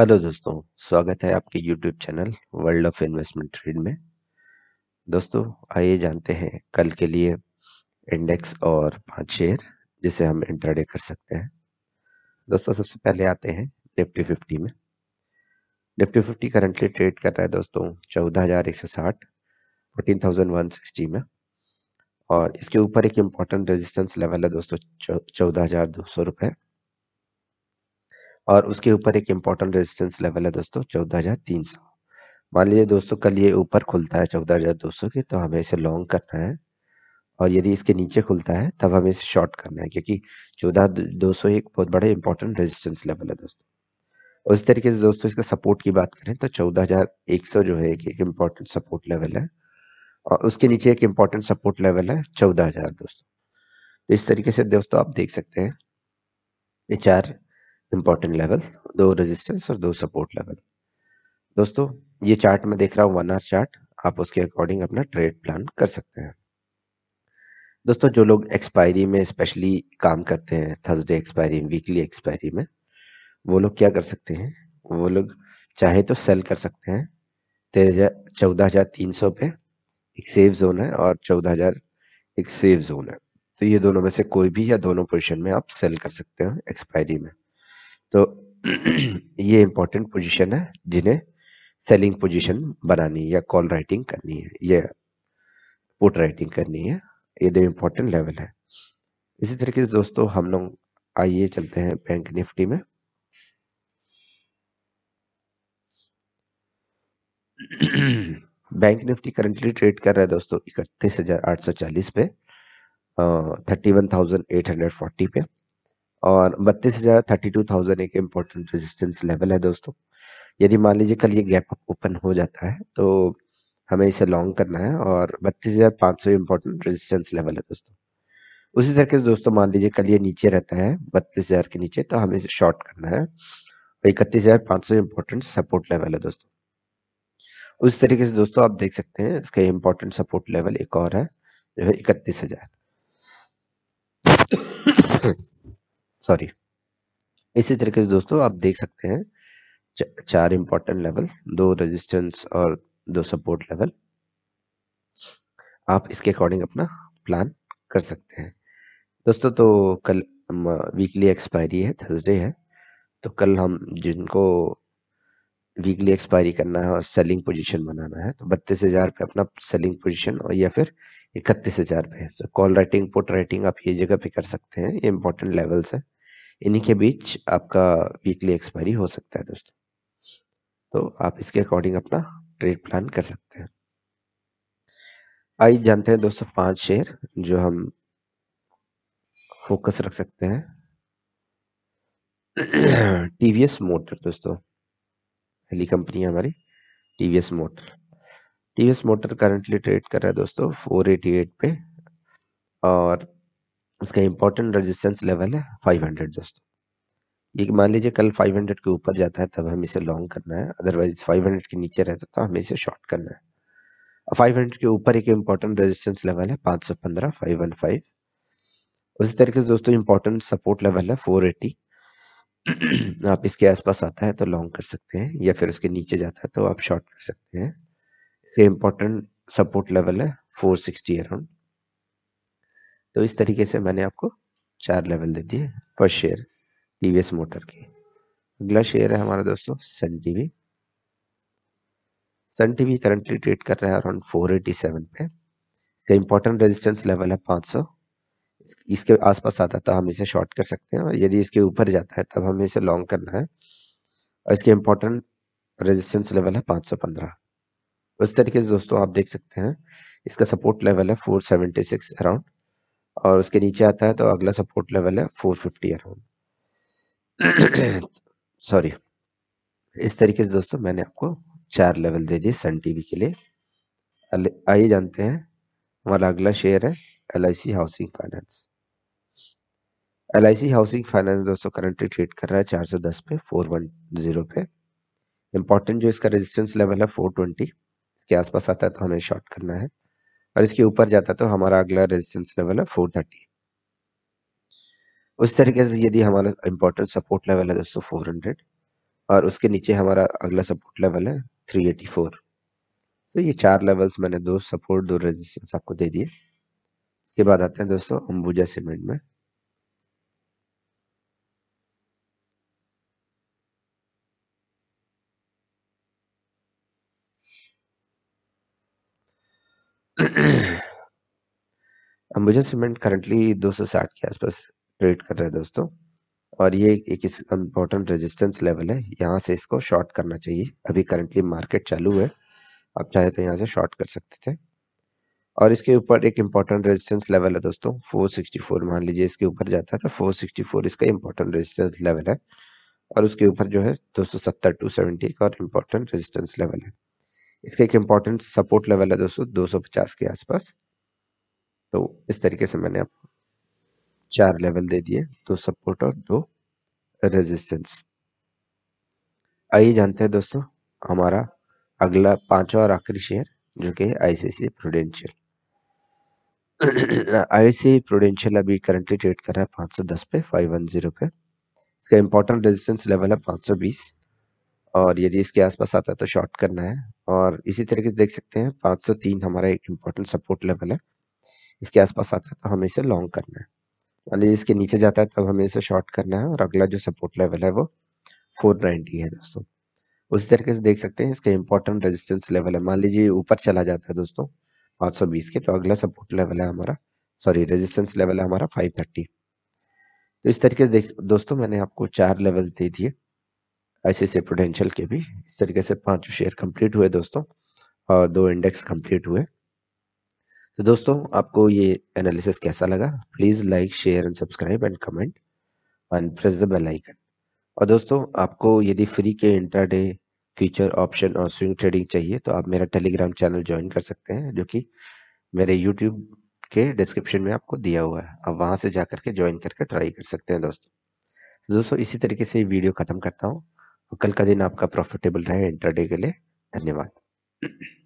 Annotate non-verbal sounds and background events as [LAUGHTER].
hello दोस्तों स्वागत है आपके YouTube channel world of investment trade में दोस्तों आइए जानते हैं कल के लिए इंडेक्स और पांच शेयर जिसे हम इंटरडे कर सकते हैं दोस्तों सबसे पहले आते हैं निफ्टी फिफ्टी में निफ्टी फिफ्टी करंटली ट्रेड कर रहा है दोस्तों चौदह हज़ार एक सौ साठ फोर्टीन थाउजेंड वन सिक्सटी में और इसके ऊपर एक इम्पॉर्टेंट रेजिस्टेंस लेवल है दोस्तों चौदह हज़ार दो सौ रुपये और उसके ऊपर एक इम्पोर्टेंट रेजिस्टेंस लेवल है दोस्तों चौदह हजार तीन सौ मान लीजिए दोस्तों कल ये ऊपर खुलता है चौदह हजार दो सौ के तो हमें इसे लॉन्ग करना है और यदि इसके नीचे खुलता है तब हमें इसे शॉर्ट करना है क्योंकि चौदह दो सौ एक बहुत बड़े इंपॉर्टेंट रेजिस्टेंस लेवल है दोस्तों उस तरीके से दोस्तों इसका सपोर्ट की बात करें तो चौदह हजार एक सौ जो है एक इम्पोर्टेंट सपोर्ट लेवल है और उसके नीचे एक इम्पोर्टेंट सपोर्ट लेवल है चौदह हजार दोस्तों तो इस तरीके से दोस्तों आप देख सकते हैं ये चार इम्पॉर्टेंट लेवल दो रेजिस्टेंस और दो सपोर्ट लेवल दोस्तों ये चार्ट में देख रहा हूँ वन आर चार्ट आप उसके अकॉर्डिंग अपना ट्रेड प्लान कर सकते हैं दोस्तों जो लोग एक्सपायरी में स्पेशली काम करते हैं थर्सडे एक्सपायरी वीकली एक्सपायरी में वो लोग क्या कर सकते हैं वो लोग चाहे तो सेल कर सकते हैं तेरह चौदह हजार तीन सौ पे एक सेफ जोन है और चौदह हजार एक सेफ जोन है तो ये दोनों में से कोई भी या दोनों पोजिशन में आप सेल कर सकते हैं एक्सपायरी में तो [CLEARS THROAT] ये इंपॉर्टेंट पोजीशन है जिन्हें सेलिंग पोजीशन बनानी या कॉल राइटिंग करनी है या पुट राइटिंग करनी है ये दो इम्पोर्टेंट लेवल है इसी तरीके से दोस्तों हम लोग आइए चलते हैं बैंक निफ्टी में बैंक निफ्टी करंटली ट्रेड कर रहा है दोस्तों इकतीस हजार आठ सौ चालीस पे thirty one thousand eight hundred forty पे और बत्तीस हजार थर्टी टू थाउजेंड एक इम्पोर्टेंट रेजिस्टेंस लेवल है दोस्तों यदि मान लीजिए कल ये गैप ओपन हो जाता है तो हमें इसे लॉन्ग करना है और बत्तीस हजार पाँच सौ इम्पोर्टेंट रेजिस्टेंस लेवल है दोस्तों उसी तरीके से दोस्तों मान लीजिए कल ये नीचे रहता है बत्तीस हजार के नीचे तो हमें इसे शॉर्ट करना है और इकतीस हजार पाँच सौ इम्पोर्टेंट सपोर्ट लेवल है दोस्तों उस तरीके से दोस्तों आप देख सकते हैं इसका इम्पोर्टेंट सपोर्ट लेवल एक और है जो है इकतीस हजार सॉरी इसी तरीके से दोस्तों आप देख सकते हैं चार इंपॉर्टेंट लेवल दो रेजिस्टेंस और दो सपोर्ट लेवल आप इसके अकॉर्डिंग अपना प्लान कर सकते हैं दोस्तों तो कल वीकली एक्सपायरी है थर्सडे है तो कल हम जिनको वीकली एक्सपायरी करना है और सेलिंग पोजीशन बनाना है तो बत्तीस हज़ार पे अपना सेलिंग पोजीशन और या फिर इकतीस हज़ार पे so call writing put writing आप ये जगह पे कर सकते हैं ये इंपॉर्टेंट लेवल्स है इन्हीं के बीच आपका वीकली एक्सपायरी हो सकता है दोस्तों तो आप इसके अकॉर्डिंग अपना ट्रेड प्लान कर सकते हैं आइए जानते हैं दोस्तों पांच शेयर जो हम फोकस रख सकते हैं टीवीएस मोटर दोस्तों पहली कंपनी है हमारी TVS motor TVS motor currently trade कर रहा है दोस्तों 488 पे और इसका इंपॉर्टेंट रेजिस्टेंस लेवल है 500 दोस्तों ये मान लीजिए कल 500 के ऊपर जाता है तब हम इसे लॉन्ग करना है अदरवाइज 500 के नीचे रहता तो हमें इसे शॉर्ट करना है फाइव हंड्रेड के ऊपर एक इंपॉर्टेंट रेजिस्टेंस लेवल है वन फाइव उसी तरीके से दोस्तों इंपॉर्टेंट सपोर्ट लेवल है एटी [CLEARS THROAT] आप इसके आसपास आता है तो लॉन्ग कर सकते हैं या फिर उसके नीचे जाता है तो आप शॉर्ट कर सकते हैं इसके इंपॉर्टेंट सपोर्ट लेवल है 460 अराउंड तो इस तरीके से मैंने आपको चार लेवल दे दिए फर्स्ट शेयर टीवीएस मोटर की अगला शेयर है हमारा दोस्तों Sun TV Sun TV currently trade कर रहा है अराउंड 487 पे इसका इंपॉर्टेंट रेजिस्टेंस लेवल है 500 इसके आसपास आता है तो हम इसे शॉर्ट कर सकते हैं और यदि इसके ऊपर जाता है तब हमें इसे लॉन्ग करना है और इसके इंपॉर्टेंट रेजिस्टेंस लेवल है 515 उस तरीके से दोस्तों आप देख सकते हैं इसका सपोर्ट लेवल है 476 अराउंड और उसके नीचे आता है तो अगला सपोर्ट लेवल है 450 अराउंड सॉरी इस तरीके से दोस्तों मैंने आपको चार लेवल दे दिए सन टीवी के लिए आइए जानते हैं हमारा अगला शेयर है L housing finance L housing finance दोस्तों करंटली ट्रेड कर रहा है 410 पे 410 पे इम्पोर्टेंट जो इसका रेजिस्टेंस लेवल है 420 इसके आसपास आता है तो हमें शॉर्ट करना है और इसके ऊपर जाता तो हमारा अगला रेजिस्टेंस लेवल है फोर थर्टी उस तरीके से यदि हमारा इम्पोर्टेंट सपोर्ट लेवल है दोस्तों फोर हंड्रेड और उसके नीचे हमारा अगला सपोर्ट लेवल है थ्री एटी फोर तो ये चार लेवल्स मैंने दो सपोर्ट दो रेजिस्टेंस आपको दे दिए इसके बाद आते हैं दोस्तों अंबुजा सीमेंट में अम्बुजन सीमेंट करंटली 260 के आसपास ट्रेड कर रहे हैं दोस्तों और ये एक इम्पोर्टेंट रेजिस्टेंस लेवल है यहाँ से इसको शॉर्ट करना चाहिए अभी करंटली मार्केट चालू है आप चाहे तो यहाँ से शॉर्ट कर सकते थे और इसके ऊपर एक इम्पोर्टेंट रेजिस्टेंस लेवल है दोस्तों 464 मान लीजिए इसके ऊपर जाता है तो 464 इसका इम्पोर्टेंट रेजिस्टेंस लेवल है और उसके ऊपर जो है दोस्तों सत्तर टू सेवेंटी और इम्पोर्टेंट रेजिस्टेंस लेवल है इसका एक इम्पोर्टेंट सपोर्ट लेवल है दोस्तों 250 के आसपास तो इस तरीके से मैंने आपको चार लेवल दे दिए दो सपोर्ट और दो रेजिस्टेंस आइए जानते हैं दोस्तों हमारा अगला पांचवा और आखिरी शेयर जो कि आईसीसी प्रोडेंशियल आईसी प्रोडेंशियल अभी करंटली ट्रेड कर रहा है पांच सौ दस पे फाइव वन जीरो पे इसका इम्पोर्टेंट रेजिस्टेंस लेवल है पांच सौ बीस और यदि इसके आसपास आता है तो शॉर्ट करना है और इसी तरीके से देख सकते हैं 503 सौ तीन हमारा एक इम्पोर्टेंट सपोर्ट लेवल है इसके आसपास आता है तो हमें इसे लॉन्ग करना है मान लीजिए इसके नीचे जाता है तब तो हमें इसे शॉर्ट करना है और अगला जो सपोर्ट लेवल है वो 490 है दोस्तों उसी तरीके से देख सकते हैं इसका इंपॉर्टेंट रेजिस्टेंस लेवल है मान लीजिए ऊपर चला जाता है दोस्तों 520 के तो अगला सपोर्ट लेवल है हमारा सॉरी रेजिस्टेंस लेवल है हमारा 530 तो इस तरीके से देख दोस्तों मैंने आपको चार लेवल दे दिए ऐसे से प्रोडेंशियल के भी इस तरीके से पांच शेयर कंप्लीट हुए दोस्तों और दो इंडेक्स कंप्लीट हुए तो दोस्तों आपको ये एनालिसिस कैसा लगा please like share and subscribe and comment and press the bell icon और दोस्तों आपको यदि फ्री के इंटरडे फ्यूचर ऑप्शन और स्विंग ट्रेडिंग चाहिए तो आप मेरा टेलीग्राम चैनल ज्वाइन कर सकते हैं जो कि मेरे यूट्यूब के डिस्क्रिप्शन में आपको दिया हुआ है आप वहाँ से जा करके ज्वाइन करके ट्राई कर सकते हैं दोस्तों तो दोस्तों इसी तरीके से वीडियो ख़त्म करता हूँ कल का दिन आपका प्रॉफिटेबल रहे इंटरडे के लिए धन्यवाद